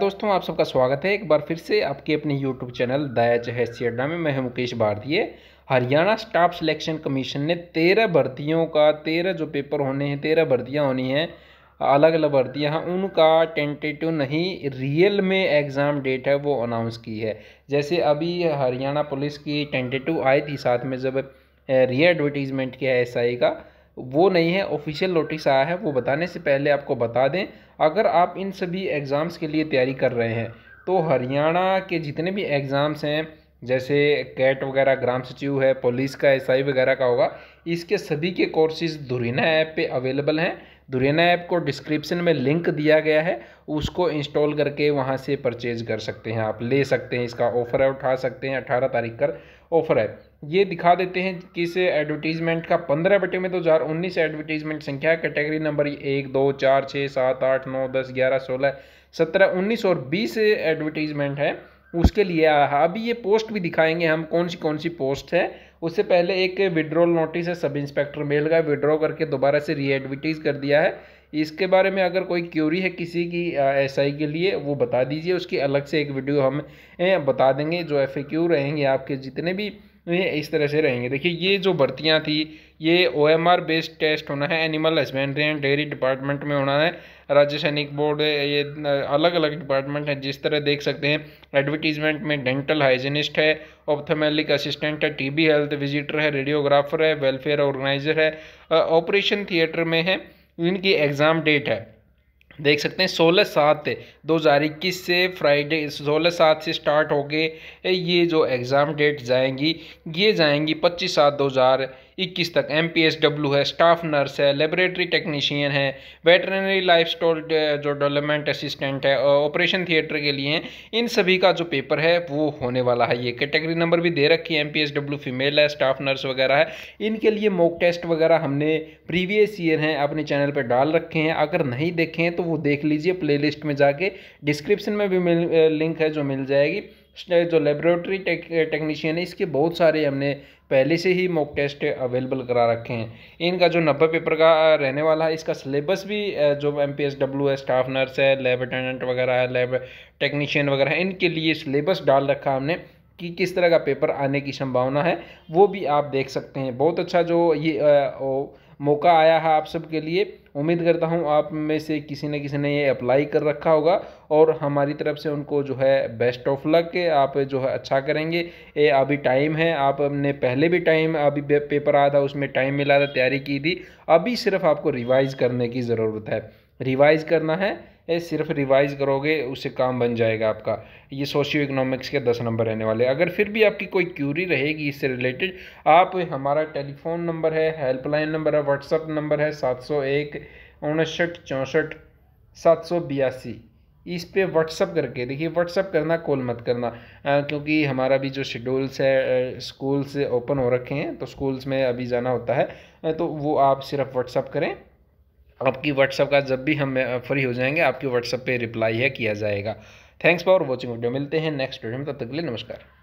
दोस्तों आप सबका स्वागत है एक बार फिर से आपके अपने यूट्यूब चैनल दया जहेज अड्डा में मैं मुकेश भारतीय हरियाणा स्टाफ सिलेक्शन कमीशन ने तेरह भर्तियों का तेरह जो पेपर होने हैं तेरह भर्तियाँ होनी हैं अलग अलग भर्तियाँ हैं उनका टेंटेटिव नहीं रियल में एग्ज़ाम डेट है वो अनाउंस की है जैसे अभी हरियाणा पुलिस की टेंटेटिव आई थी साथ में जब रियल एडवर्टीज़मेंट किया एस का वो नहीं है ऑफिशियल नोटिस आया है वो बताने से पहले आपको बता दें अगर आप इन सभी एग्ज़ाम्स के लिए तैयारी कर रहे हैं तो हरियाणा के जितने भी एग्ज़ाम्स हैं जैसे कैट वगैरह ग्राम सचिव है पुलिस का एसआई वगैरह का होगा इसके सभी के कोर्सेज दुरीना ऐप पे अवेलेबल हैं दुरेना ऐप को डिस्क्रिप्शन में लिंक दिया गया है उसको इंस्टॉल करके वहाँ से परचेज कर सकते हैं आप ले सकते हैं इसका ऑफ़र है उठा सकते हैं अठारह तारीख कर ऑफ़र है ये दिखा देते हैं किस एडवर्टीजमेंट का पंद्रह बटे में दो तो हज़ार उन्नीस एडवर्टीजमेंट संख्या कैटेगरी नंबर एक दो चार छः सात आठ नौ दस ग्यारह सोलह सत्रह उन्नीस और बीस एडवर्टीजमेंट है उसके लिए अभी ये पोस्ट भी दिखाएंगे हम कौन सी कौन सी पोस्ट है उससे पहले एक विड्रॉल नोटिस है सब इंस्पेक्टर मेल का विड्रॉ करके दोबारा से रीएडवर्टीज कर दिया है इसके बारे में अगर कोई क्यूरी है किसी की एसआई के लिए वो बता दीजिए उसकी अलग से एक वीडियो हम बता देंगे जो एफ रहेंगे आपके जितने भी तो ये इस तरह से रहेंगे देखिए ये जो भर्तियाँ थी ये O M R based test होना है animal husbandry and dairy department में होना है राज्य सैनिक बोर्ड ये अलग अलग डिपार्टमेंट है जिस तरह देख सकते हैं एडवर्टीजमेंट में डेंटल हाइजीनिस्ट है ऑप्थमेलिक असिस्टेंट है टीबी हेल्थ विजिटर है रेडियोग्राफर है वेलफेयर ऑर्गेनाइजर है ऑपरेशन थिएटर में है इनकी एग्ज़ाम डेट है देख सकते हैं सोलह सात दो हज़ार इक्कीस से फ्राइडे सोलह सात से स्टार्ट हो गए ये जो एग्ज़ाम डेट जाएंगी ये जाएंगी पच्चीस सात दो हज़ार इक्कीस तक एम पी एस डब्ल्यू है स्टाफ नर्स है लेबोरेटरी टेक्नीशियन है वेटरनरी लाइफ स्टॉल जो डेवलपमेंट असिस्टेंट है ऑपरेशन थिएटर के लिए इन सभी का जो पेपर है वो होने वाला है ये कैटेगरी नंबर भी दे रखी है M P S W female है स्टाफ नर्स वगैरह है इनके लिए मॉक टेस्ट वगैरह हमने प्रीवियस ईयर हैं अपने चैनल पर डाल रखे हैं अगर नहीं देखे हैं तो वो देख लीजिए प्लेलिस्ट में जाके डिस्क्रिप्शन में भी मिल लिंक है जो मिल जाएगी जो लेबोरेटरी टेक्नीशियन है इसके बहुत सारे हमने पहले से ही मॉक टेस्ट अवेलेबल करा रखे हैं इनका जो नब्बे पेपर का रहने वाला है इसका सिलेबस भी जो एम पी एस डब्ल्यू है स्टाफ नर्स है लेब अटेंडेंट वगैरह है लेब टेक्नीशियन वगैरह है इनके लिए सिलेबस डाल रखा हमने कि किस तरह का पेपर आने की संभावना है वो भी आप देख सकते हैं बहुत अच्छा जो ये आ, ओ, मौका आया है आप सबके लिए उम्मीद करता हूँ आप में से किसी न किसी ने ये अप्लाई कर रखा होगा और हमारी तरफ से उनको जो है बेस्ट ऑफ लक आप जो है अच्छा करेंगे ये अभी टाइम है आपने पहले भी टाइम अभी पेपर आया था उसमें टाइम मिला था तैयारी की थी अभी सिर्फ आपको रिवाइज़ करने की ज़रूरत है रिवाइज़ करना है सिर्फ रिवाइज़ करोगे उससे काम बन जाएगा आपका ये सोशियो इकोनॉमिक्स के दस नंबर रहने वाले अगर फिर भी आपकी कोई क्यूरी रहेगी इससे रिलेटेड आप हमारा टेलीफोन नंबर है हेल्पलाइन नंबर है व्हाट्सअप नंबर है सात सौ एक उनसठ चौंसठ सात सौ बयासी इस पर व्हाट्सअप करके देखिए व्हाट्सअप करना कॉल मत करना आ, क्योंकि हमारा भी जो शेड्यूल्स है स्कूल्स ओपन हो रखे हैं तो स्कूल्स में अभी जाना होता है तो वो आप सिर्फ व्हाट्सअप करें आपकी व्हाट्सअप का जब भी हम फ्री हो जाएंगे आपकी व्हाट्सअप पे रिप्लाई है किया जाएगा थैंक्स फॉर वॉचिंग वीडियो मिलते हैं नेक्स्ट वीडियो में तब तक के लिए नमस्कार